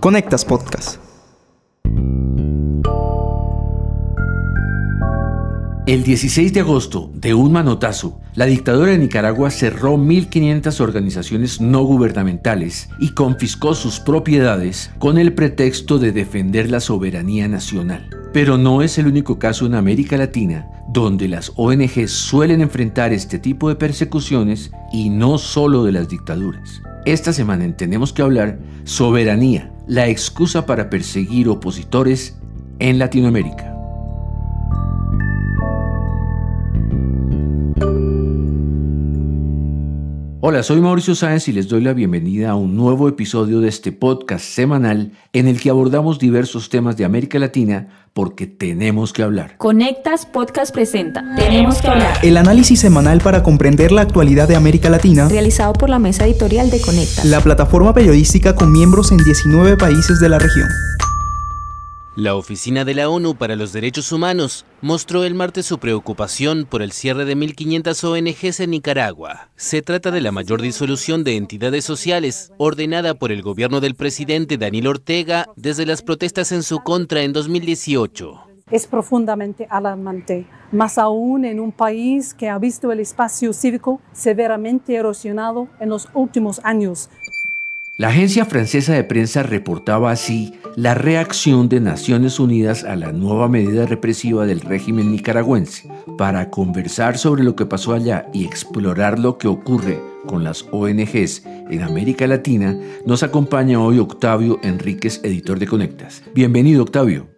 Conectas Podcast. El 16 de agosto, de un manotazo, la dictadura de Nicaragua cerró 1.500 organizaciones no gubernamentales y confiscó sus propiedades con el pretexto de defender la soberanía nacional. Pero no es el único caso en América Latina donde las ONG suelen enfrentar este tipo de persecuciones y no solo de las dictaduras. Esta semana Tenemos que hablar, soberanía, la excusa para perseguir opositores en Latinoamérica. Hola, soy Mauricio Sáenz y les doy la bienvenida a un nuevo episodio de este podcast semanal en el que abordamos diversos temas de América Latina porque tenemos que hablar. Conectas Podcast presenta Tenemos que hablar. El análisis semanal para comprender la actualidad de América Latina, realizado por la mesa editorial de Conectas, la plataforma periodística con miembros en 19 países de la región. La Oficina de la ONU para los Derechos Humanos mostró el martes su preocupación por el cierre de 1.500 ONGs en Nicaragua. Se trata de la mayor disolución de entidades sociales ordenada por el gobierno del presidente Daniel Ortega desde las protestas en su contra en 2018. Es profundamente alarmante, más aún en un país que ha visto el espacio cívico severamente erosionado en los últimos años la agencia francesa de prensa reportaba así la reacción de Naciones Unidas a la nueva medida represiva del régimen nicaragüense. Para conversar sobre lo que pasó allá y explorar lo que ocurre con las ONGs en América Latina, nos acompaña hoy Octavio Enríquez, editor de Conectas. Bienvenido, Octavio.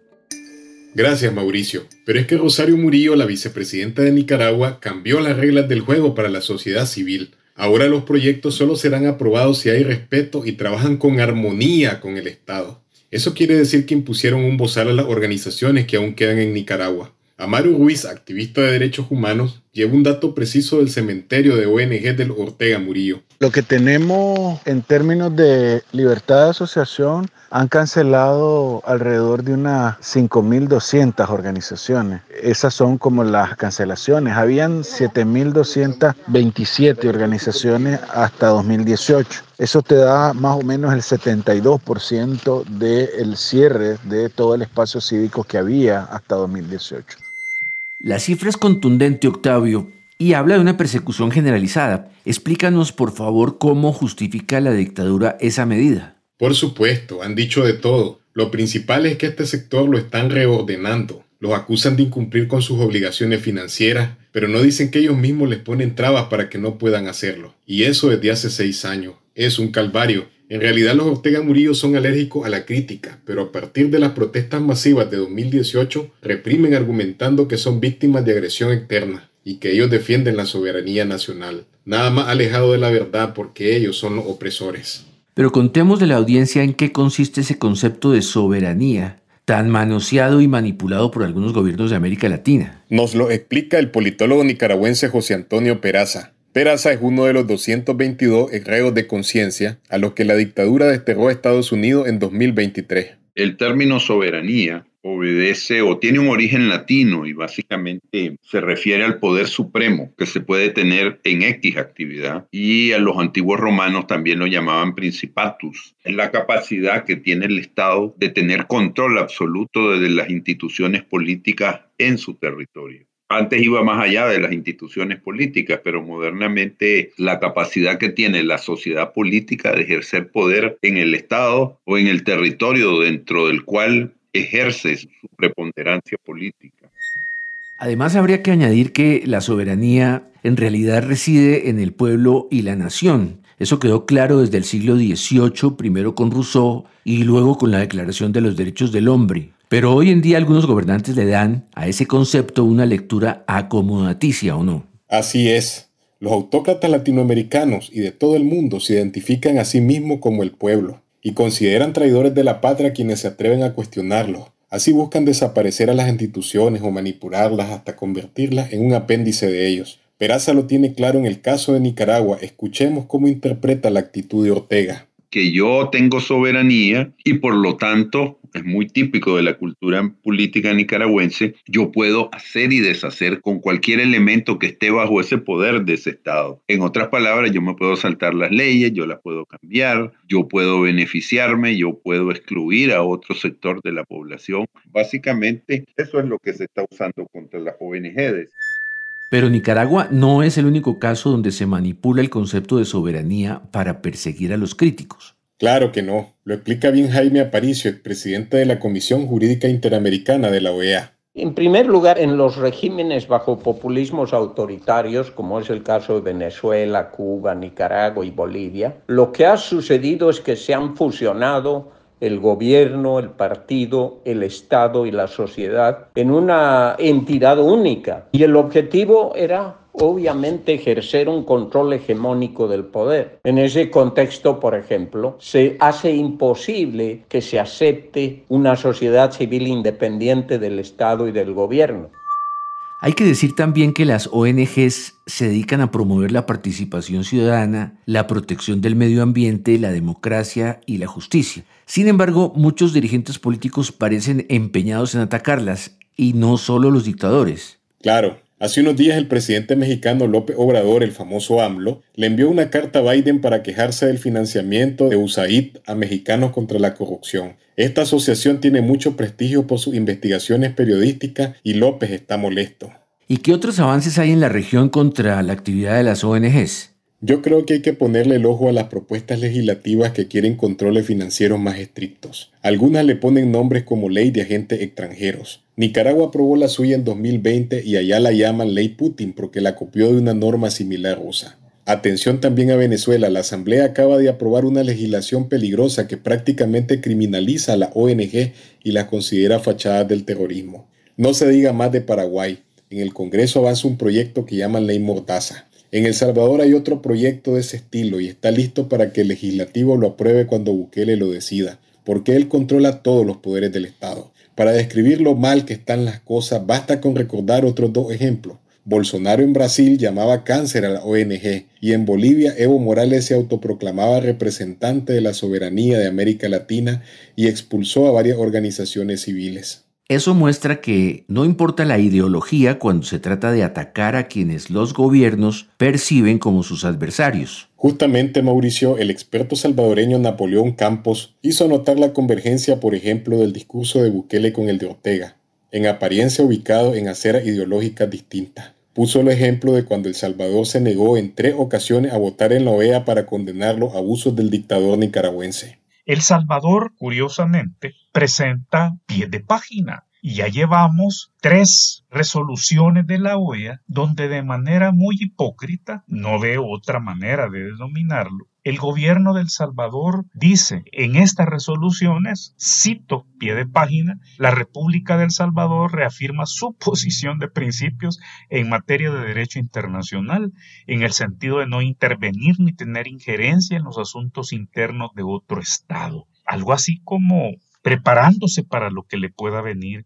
Gracias, Mauricio. Pero es que Rosario Murillo, la vicepresidenta de Nicaragua, cambió las reglas del juego para la sociedad civil Ahora los proyectos solo serán aprobados si hay respeto y trabajan con armonía con el Estado. Eso quiere decir que impusieron un bozal a las organizaciones que aún quedan en Nicaragua. Amaru Ruiz, activista de derechos humanos, Llevo un dato preciso del cementerio de ONG del Ortega Murillo. Lo que tenemos en términos de libertad de asociación, han cancelado alrededor de unas 5.200 organizaciones. Esas son como las cancelaciones. Habían 7.227 organizaciones hasta 2018. Eso te da más o menos el 72% del cierre de todo el espacio cívico que había hasta 2018. La cifra es contundente, Octavio, y habla de una persecución generalizada. Explícanos, por favor, cómo justifica la dictadura esa medida. Por supuesto, han dicho de todo. Lo principal es que este sector lo están reordenando. Los acusan de incumplir con sus obligaciones financieras, pero no dicen que ellos mismos les ponen trabas para que no puedan hacerlo. Y eso desde hace seis años. Es un calvario. En realidad los Ortega Murillo son alérgicos a la crítica, pero a partir de las protestas masivas de 2018 reprimen argumentando que son víctimas de agresión externa y que ellos defienden la soberanía nacional. Nada más alejado de la verdad porque ellos son los opresores. Pero contemos de la audiencia en qué consiste ese concepto de soberanía tan manoseado y manipulado por algunos gobiernos de América Latina. Nos lo explica el politólogo nicaragüense José Antonio Peraza, Peraza es uno de los 222 reos de conciencia a los que la dictadura desterró a Estados Unidos en 2023. El término soberanía obedece o tiene un origen latino y básicamente se refiere al poder supremo que se puede tener en X actividad y a los antiguos romanos también lo llamaban principatus. Es la capacidad que tiene el Estado de tener control absoluto de las instituciones políticas en su territorio antes iba más allá de las instituciones políticas, pero modernamente la capacidad que tiene la sociedad política de ejercer poder en el Estado o en el territorio dentro del cual ejerce su preponderancia política. Además, habría que añadir que la soberanía en realidad reside en el pueblo y la nación. Eso quedó claro desde el siglo XVIII, primero con Rousseau y luego con la Declaración de los Derechos del Hombre, pero hoy en día algunos gobernantes le dan a ese concepto una lectura acomodaticia, ¿o no? Así es. Los autócratas latinoamericanos y de todo el mundo se identifican a sí mismos como el pueblo y consideran traidores de la patria quienes se atreven a cuestionarlos. Así buscan desaparecer a las instituciones o manipularlas hasta convertirlas en un apéndice de ellos. Peraza lo tiene claro en el caso de Nicaragua. Escuchemos cómo interpreta la actitud de Ortega que yo tengo soberanía y por lo tanto es muy típico de la cultura política nicaragüense, yo puedo hacer y deshacer con cualquier elemento que esté bajo ese poder de ese Estado. En otras palabras, yo me puedo saltar las leyes, yo las puedo cambiar, yo puedo beneficiarme, yo puedo excluir a otro sector de la población. Básicamente, eso es lo que se está usando contra las ONG. Pero Nicaragua no es el único caso donde se manipula el concepto de soberanía para perseguir a los críticos. Claro que no. Lo explica bien Jaime Aparicio, presidente de la Comisión Jurídica Interamericana de la OEA. En primer lugar, en los regímenes bajo populismos autoritarios, como es el caso de Venezuela, Cuba, Nicaragua y Bolivia, lo que ha sucedido es que se han fusionado el gobierno, el partido, el Estado y la sociedad en una entidad única. Y el objetivo era obviamente ejercer un control hegemónico del poder. En ese contexto, por ejemplo, se hace imposible que se acepte una sociedad civil independiente del Estado y del gobierno. Hay que decir también que las ONGs se dedican a promover la participación ciudadana, la protección del medio ambiente, la democracia y la justicia. Sin embargo, muchos dirigentes políticos parecen empeñados en atacarlas, y no solo los dictadores. Claro, Hace unos días el presidente mexicano López Obrador, el famoso AMLO, le envió una carta a Biden para quejarse del financiamiento de USAID a mexicanos contra la corrupción. Esta asociación tiene mucho prestigio por sus investigaciones periodísticas y López está molesto. ¿Y qué otros avances hay en la región contra la actividad de las ONGs? Yo creo que hay que ponerle el ojo a las propuestas legislativas que quieren controles financieros más estrictos. Algunas le ponen nombres como ley de agentes extranjeros. Nicaragua aprobó la suya en 2020 y allá la llaman ley Putin porque la copió de una norma similar rusa. Atención también a Venezuela, la Asamblea acaba de aprobar una legislación peligrosa que prácticamente criminaliza a la ONG y las considera fachadas del terrorismo. No se diga más de Paraguay. En el Congreso avanza un proyecto que llaman ley Mordaza. En El Salvador hay otro proyecto de ese estilo y está listo para que el legislativo lo apruebe cuando Bukele lo decida, porque él controla todos los poderes del Estado. Para describir lo mal que están las cosas, basta con recordar otros dos ejemplos. Bolsonaro en Brasil llamaba cáncer a la ONG y en Bolivia Evo Morales se autoproclamaba representante de la soberanía de América Latina y expulsó a varias organizaciones civiles. Eso muestra que no importa la ideología cuando se trata de atacar a quienes los gobiernos perciben como sus adversarios. Justamente, Mauricio, el experto salvadoreño Napoleón Campos hizo notar la convergencia, por ejemplo, del discurso de Bukele con el de Ortega, en apariencia ubicado en aceras ideológicas distintas. Puso el ejemplo de cuando El Salvador se negó en tres ocasiones a votar en la OEA para condenar los abusos del dictador nicaragüense. El Salvador, curiosamente, presenta pie de página y ya llevamos tres resoluciones de la OEA donde de manera muy hipócrita, no veo otra manera de denominarlo, el gobierno del Salvador dice en estas resoluciones, cito pie de página, la República del Salvador reafirma su posición de principios en materia de derecho internacional, en el sentido de no intervenir ni tener injerencia en los asuntos internos de otro Estado. Algo así como preparándose para lo que le pueda venir.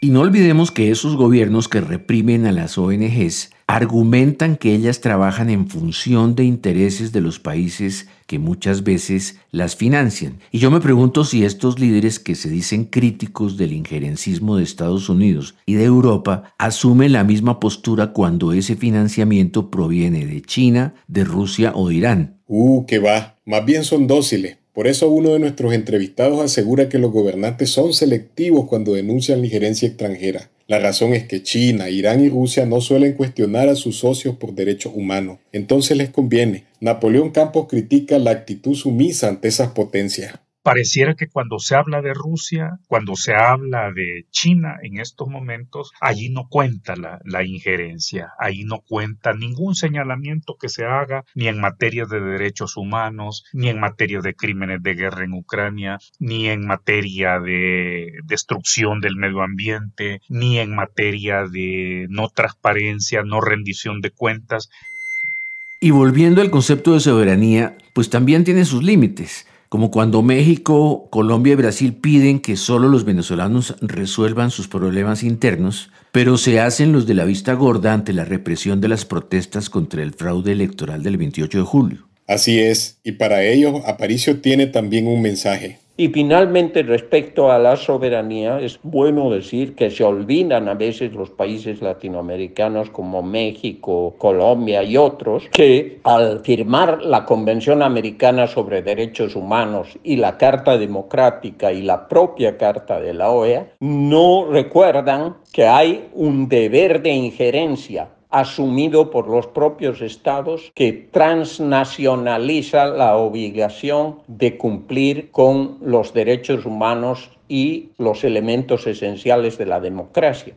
Y no olvidemos que esos gobiernos que reprimen a las ONGs argumentan que ellas trabajan en función de intereses de los países que muchas veces las financian. Y yo me pregunto si estos líderes que se dicen críticos del injerencismo de Estados Unidos y de Europa asumen la misma postura cuando ese financiamiento proviene de China, de Rusia o de Irán. Uh, que va. Más bien son dóciles. Por eso uno de nuestros entrevistados asegura que los gobernantes son selectivos cuando denuncian la injerencia extranjera. La razón es que China, Irán y Rusia no suelen cuestionar a sus socios por derechos humanos, entonces les conviene. Napoleón Campos critica la actitud sumisa ante esas potencias pareciera que cuando se habla de Rusia, cuando se habla de China en estos momentos, allí no cuenta la, la, injerencia, ahí no cuenta ningún señalamiento que se haga ni en materia de derechos humanos, ni en materia de crímenes de guerra en Ucrania, ni en materia de destrucción del medio ambiente, ni en materia de no transparencia, no rendición de cuentas. Y volviendo al concepto de soberanía, pues también tiene sus límites como cuando México, Colombia y Brasil piden que solo los venezolanos resuelvan sus problemas internos, pero se hacen los de la vista gorda ante la represión de las protestas contra el fraude electoral del 28 de julio. Así es, y para ello Aparicio tiene también un mensaje. Y finalmente, respecto a la soberanía, es bueno decir que se olvidan a veces los países latinoamericanos como México, Colombia y otros, que al firmar la Convención Americana sobre Derechos Humanos y la Carta Democrática y la propia Carta de la OEA, no recuerdan que hay un deber de injerencia asumido por los propios estados que transnacionaliza la obligación de cumplir con los derechos humanos y los elementos esenciales de la democracia.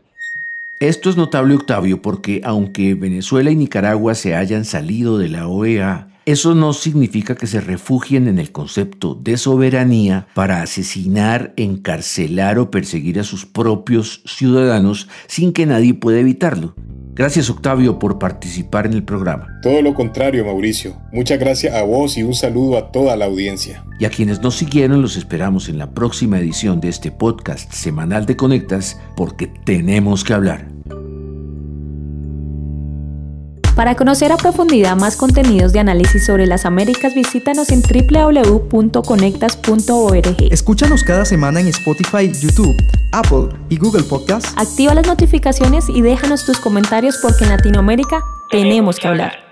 Esto es notable, Octavio, porque aunque Venezuela y Nicaragua se hayan salido de la OEA, eso no significa que se refugien en el concepto de soberanía para asesinar, encarcelar o perseguir a sus propios ciudadanos sin que nadie pueda evitarlo. Gracias Octavio por participar en el programa. Todo lo contrario, Mauricio. Muchas gracias a vos y un saludo a toda la audiencia. Y a quienes nos siguieron los esperamos en la próxima edición de este podcast semanal de Conectas porque tenemos que hablar. Para conocer a profundidad más contenidos de análisis sobre las Américas, visítanos en www.conectas.org. Escúchanos cada semana en Spotify, YouTube, Apple y Google Podcasts. Activa las notificaciones y déjanos tus comentarios porque en Latinoamérica tenemos que hablar.